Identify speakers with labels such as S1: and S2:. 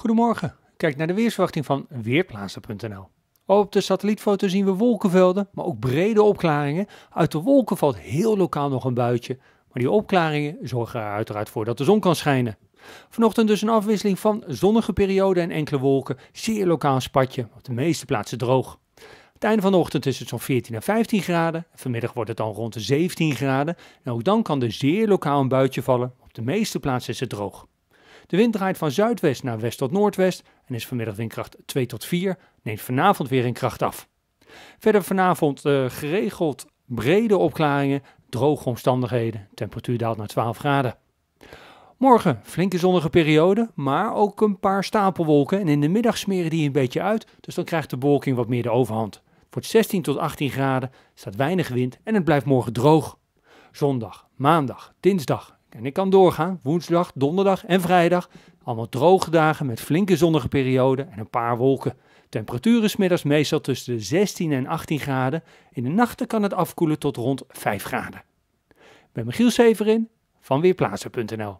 S1: Goedemorgen. Kijk naar de weersverwachting van Weerplaatsen.nl. Op de satellietfoto zien we wolkenvelden, maar ook brede opklaringen. Uit de wolken valt heel lokaal nog een buitje, maar die opklaringen zorgen er uiteraard voor dat de zon kan schijnen. Vanochtend dus een afwisseling van zonnige perioden en enkele wolken, zeer lokaal spatje, op de meeste plaatsen droog. Het einde van de ochtend is het zo'n 14 en 15 graden. Vanmiddag wordt het dan rond de 17 graden. ook dan kan er zeer lokaal een buitje vallen. Op de meeste plaatsen is het droog. De wind draait van zuidwest naar west tot noordwest en is vanmiddag windkracht 2 tot 4, neemt vanavond weer in kracht af. Verder vanavond eh, geregeld brede opklaringen, droge omstandigheden, temperatuur daalt naar 12 graden. Morgen flinke zonnige periode, maar ook een paar stapelwolken en in de middag smeren die een beetje uit, dus dan krijgt de bewolking wat meer de overhand. Voor 16 tot 18 graden, staat weinig wind en het blijft morgen droog. Zondag, maandag, dinsdag en ik kan doorgaan. Woensdag, donderdag en vrijdag. Allemaal droge dagen met flinke zonnige perioden en een paar wolken. Temperaturen smiddags meestal tussen de 16 en 18 graden. In de nachten kan het afkoelen tot rond 5 graden. Ik ben Michiel Severin van Weerplaatsen.nl